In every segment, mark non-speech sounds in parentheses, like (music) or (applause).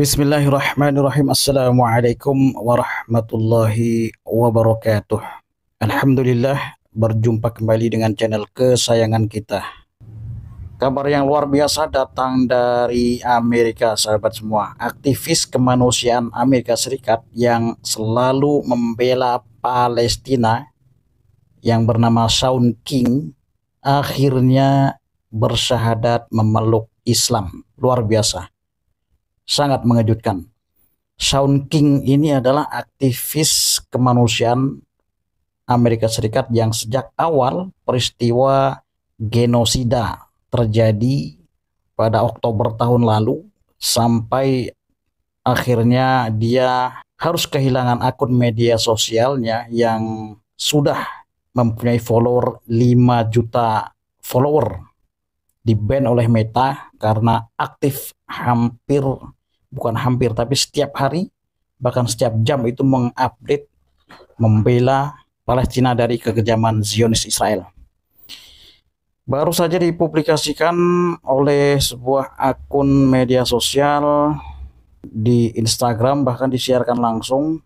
Bismillahirrahmanirrahim. Assalamualaikum warahmatullahi wabarakatuh. Alhamdulillah berjumpa kembali dengan channel kesayangan kita. Kabar yang luar biasa datang dari Amerika, sahabat semua. Aktivis kemanusiaan Amerika Serikat yang selalu membela Palestina yang bernama Shaun King akhirnya bersyahadat memeluk Islam. Luar biasa sangat mengejutkan. Shaun King ini adalah aktivis kemanusiaan Amerika Serikat yang sejak awal peristiwa genosida terjadi pada Oktober tahun lalu sampai akhirnya dia harus kehilangan akun media sosialnya yang sudah mempunyai follower 5 juta follower di oleh Meta karena aktif hampir bukan hampir tapi setiap hari bahkan setiap jam itu mengupdate membela Palestina dari kekejaman Zionis Israel. Baru saja dipublikasikan oleh sebuah akun media sosial di Instagram bahkan disiarkan langsung.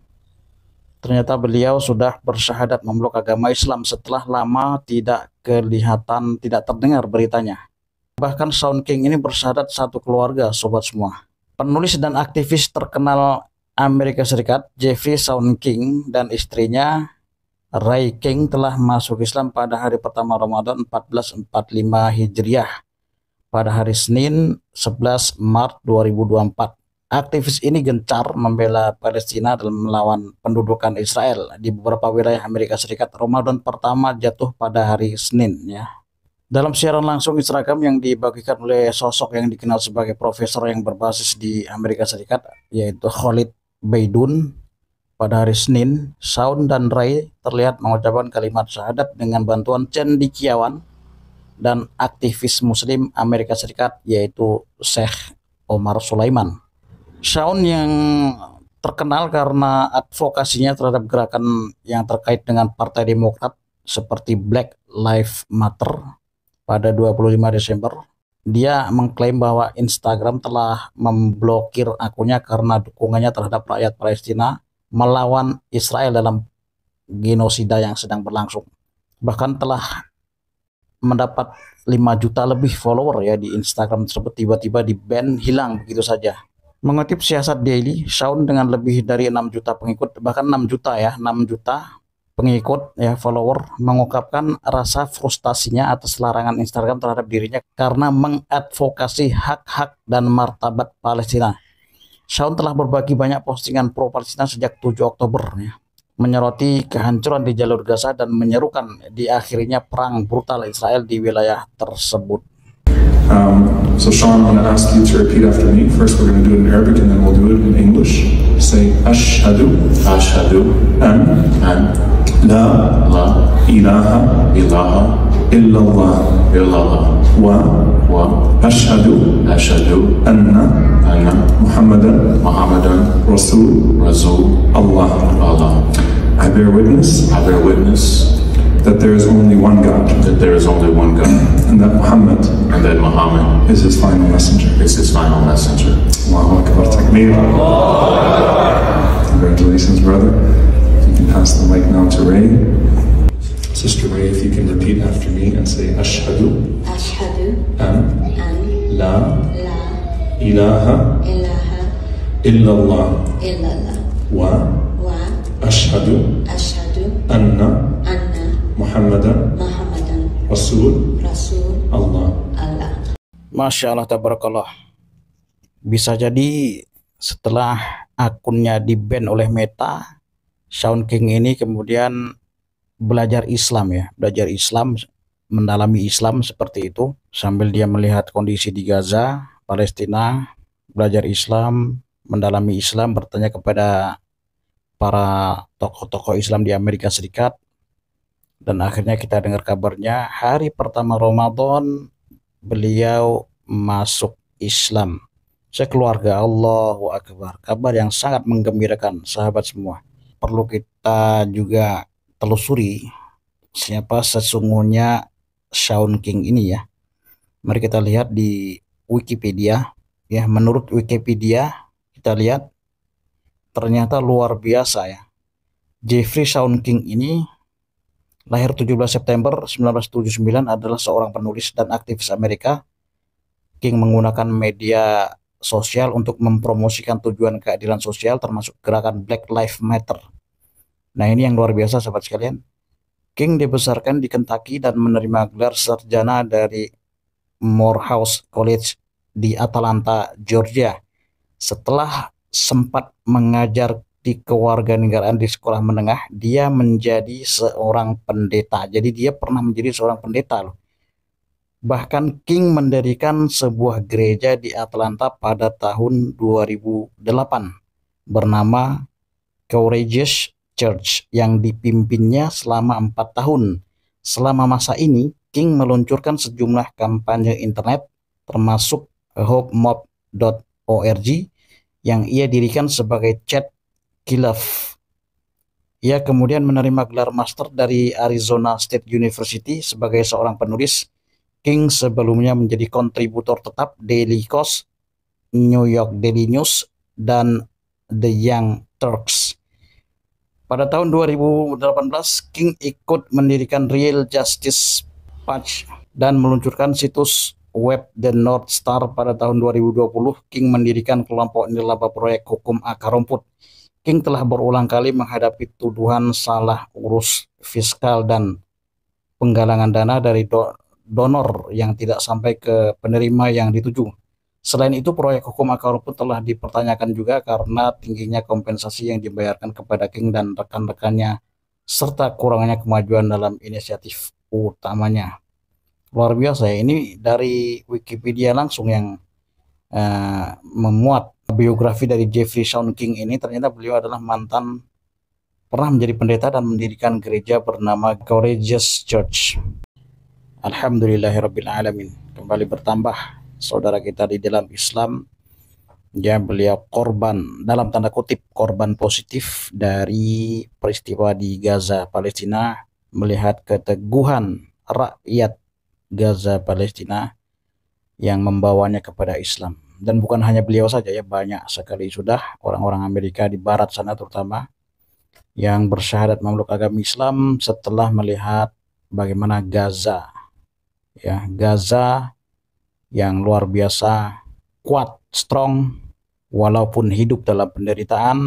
Ternyata beliau sudah bersyahadat memeluk agama Islam setelah lama tidak kelihatan, tidak terdengar beritanya. Bahkan Sound King ini bersyahadat satu keluarga, sobat semua. Penulis dan aktivis terkenal Amerika Serikat Jeffrey Sound King dan istrinya Ray King telah masuk Islam pada hari pertama Ramadan 1445 Hijriah pada hari Senin 11 Maret 2024. Aktivis ini gencar membela Palestina dalam melawan pendudukan Israel di beberapa wilayah Amerika Serikat. Ramadan pertama jatuh pada hari Senin ya. Dalam siaran langsung Instagram yang dibagikan oleh sosok yang dikenal sebagai profesor yang berbasis di Amerika Serikat yaitu Khalid Baidun pada hari Senin, Saun dan Ray terlihat mengucapkan kalimat syahadat dengan bantuan Chen cendikiawan dan aktivis muslim Amerika Serikat yaitu Sheikh Omar Sulaiman. Saun yang terkenal karena advokasinya terhadap gerakan yang terkait dengan Partai Demokrat seperti Black Lives Matter pada 25 Desember dia mengklaim bahwa Instagram telah memblokir akunnya karena dukungannya terhadap rakyat Palestina melawan Israel dalam genosida yang sedang berlangsung. Bahkan telah mendapat 5 juta lebih follower ya di Instagram tersebut tiba-tiba di ban hilang begitu saja. Mengutip siasat Daily, Shaun dengan lebih dari 6 juta pengikut, bahkan 6 juta ya, 6 juta pengikut ya follower mengungkapkan rasa frustasinya atas larangan Instagram terhadap dirinya karena mengadvokasi hak-hak dan martabat Palestina. Shaun telah berbagi banyak postingan pro Palestina sejak 7 Oktober ya, menyoroti kehancuran di jalur Gaza dan menyerukan di akhirnya perang brutal Israel di wilayah tersebut. Um, so Sean, I'm going to ask you to repeat after me. First, we're going to do it in Arabic, and then we'll do it in English. Say, Ashhadu. Ashhadu. An. An. لا لا إله إله إلا الله Wa الله و و أشهد أشهد أن أن محمدا محمدا رسول رسول الله الله I bear witness I bear witness that there is only one God that there is only one God (clears throat) and that Muhammad and that Muhammad is his final messenger is his final messenger Allahu Akbar Takbir Congratulations brother pass the mic now to Ray. Sister Ray, if you can repeat after me and say Ashhadu. Ashhadu. An. An. La. La. Ilaha. Ilaha. Illallah. Illallah. Wa. Wa. Ashhadu. Ashhadu. Anna. Anna. Muhammadan. Muhammadan. Rasul. Rasul. Allah. Allah. Masya Allah tabarakallah. Bisa jadi setelah akunnya di-ban oleh Meta, Shaun King ini kemudian belajar Islam ya, belajar Islam, mendalami Islam seperti itu sambil dia melihat kondisi di Gaza, Palestina, belajar Islam, mendalami Islam, bertanya kepada para tokoh-tokoh Islam di Amerika Serikat dan akhirnya kita dengar kabarnya hari pertama Ramadan beliau masuk Islam sekeluarga Allahu Akbar kabar yang sangat menggembirakan sahabat semua perlu kita juga telusuri siapa sesungguhnya Shaun King ini ya. Mari kita lihat di Wikipedia ya. Menurut Wikipedia kita lihat ternyata luar biasa ya. Jeffrey Shaun King ini lahir 17 September 1979 adalah seorang penulis dan aktivis Amerika. King menggunakan media sosial untuk mempromosikan tujuan keadilan sosial termasuk gerakan Black Lives Matter. Nah ini yang luar biasa sahabat sekalian. King dibesarkan di Kentucky dan menerima gelar sarjana dari Morehouse College di Atlanta, Georgia. Setelah sempat mengajar di kewarganegaraan di sekolah menengah, dia menjadi seorang pendeta. Jadi dia pernah menjadi seorang pendeta loh. Bahkan King mendirikan sebuah gereja di Atlanta pada tahun 2008 bernama Courageous Church yang dipimpinnya selama empat tahun. Selama masa ini, King meluncurkan sejumlah kampanye internet termasuk hopemob.org yang ia dirikan sebagai chat kilaf. Ia kemudian menerima gelar master dari Arizona State University sebagai seorang penulis King sebelumnya menjadi kontributor tetap Daily Kos, New York Daily News, dan The Young Turks. Pada tahun 2018, King ikut mendirikan Real Justice Patch dan meluncurkan situs web The North Star pada tahun 2020, King mendirikan kelompok nilaba proyek hukum akar rumput. King telah berulang kali menghadapi tuduhan salah urus fiskal dan penggalangan dana dari donor yang tidak sampai ke penerima yang dituju. Selain itu, proyek hukum akar pun telah dipertanyakan juga karena tingginya kompensasi yang dibayarkan kepada King dan rekan-rekannya, serta kurangnya kemajuan dalam inisiatif utamanya. Luar biasa ya, ini dari Wikipedia langsung yang uh, memuat biografi dari Jeffrey Sean King ini ternyata beliau adalah mantan pernah menjadi pendeta dan mendirikan gereja bernama Courageous Church. Alhamdulillahirrabbilalamin kembali bertambah saudara kita di dalam Islam yang beliau korban dalam tanda kutip korban positif dari peristiwa di Gaza Palestina melihat keteguhan rakyat Gaza Palestina yang membawanya kepada Islam dan bukan hanya beliau saja ya banyak sekali sudah orang-orang Amerika di barat sana terutama yang bersyahadat memeluk agama Islam setelah melihat bagaimana Gaza ya Gaza yang luar biasa kuat strong walaupun hidup dalam penderitaan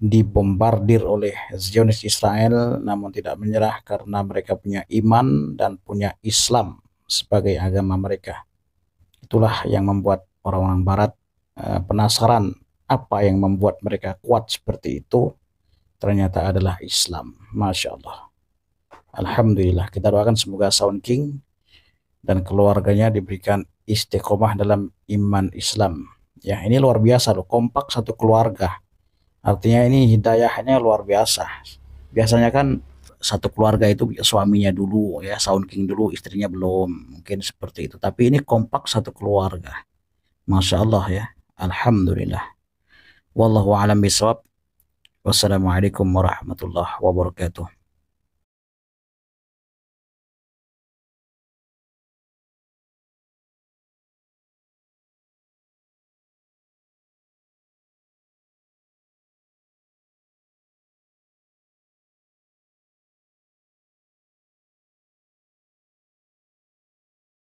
dibombardir oleh Zionis Israel namun tidak menyerah karena mereka punya iman dan punya Islam sebagai agama mereka itulah yang membuat orang-orang barat uh, penasaran apa yang membuat mereka kuat seperti itu ternyata adalah Islam Masya Allah Alhamdulillah kita doakan semoga Sound King dan keluarganya diberikan istiqomah dalam iman Islam. Ya, ini luar biasa loh, kompak satu keluarga. Artinya ini hidayahnya luar biasa. Biasanya kan satu keluarga itu suaminya dulu ya, saun King dulu, istrinya belum. Mungkin seperti itu. Tapi ini kompak satu keluarga. Masya Allah ya. Alhamdulillah. Wallahu alam bisawab. Wassalamualaikum warahmatullahi wabarakatuh.